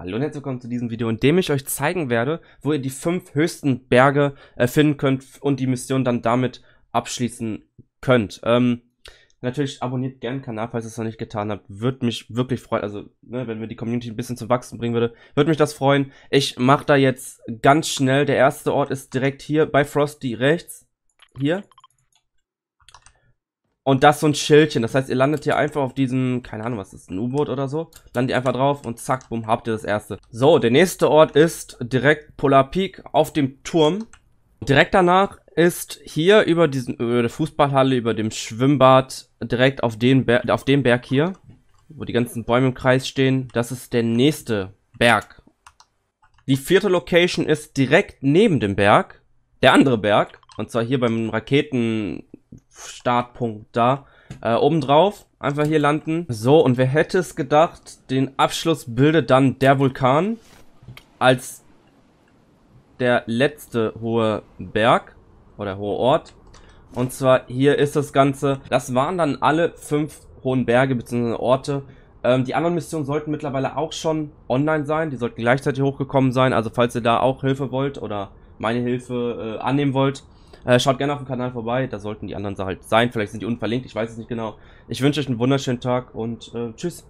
Hallo und herzlich willkommen zu diesem Video, in dem ich euch zeigen werde, wo ihr die fünf höchsten Berge äh, könnt und die Mission dann damit abschließen könnt. Ähm, natürlich abonniert gerne den Kanal, falls ihr es noch nicht getan habt. Würde mich wirklich freuen, also ne, wenn wir die Community ein bisschen zu wachsen bringen würde, würde mich das freuen. Ich mache da jetzt ganz schnell, der erste Ort ist direkt hier bei Frosty rechts, hier. Und das so ein Schildchen. Das heißt, ihr landet hier einfach auf diesem, keine Ahnung, was ist, ein U-Boot oder so. Landet ihr einfach drauf und zack, bumm, habt ihr das erste. So, der nächste Ort ist direkt Polar Peak auf dem Turm. Direkt danach ist hier über diesen über der Fußballhalle, über dem Schwimmbad, direkt auf den, Ber auf dem Berg hier, wo die ganzen Bäume im Kreis stehen. Das ist der nächste Berg. Die vierte Location ist direkt neben dem Berg, der andere Berg, und zwar hier beim Raketen, Startpunkt da. Äh, obendrauf, einfach hier landen. So, und wer hätte es gedacht, den Abschluss bildet dann der Vulkan als der letzte hohe Berg oder hohe Ort. Und zwar hier ist das Ganze. Das waren dann alle fünf hohen Berge bzw. Orte. Ähm, die anderen Missionen sollten mittlerweile auch schon online sein. Die sollten gleichzeitig hochgekommen sein. Also falls ihr da auch Hilfe wollt oder meine Hilfe äh, annehmen wollt, äh, schaut gerne auf dem Kanal vorbei, da sollten die anderen Sachen halt sein. Vielleicht sind die unverlinkt, ich weiß es nicht genau. Ich wünsche euch einen wunderschönen Tag und äh, tschüss.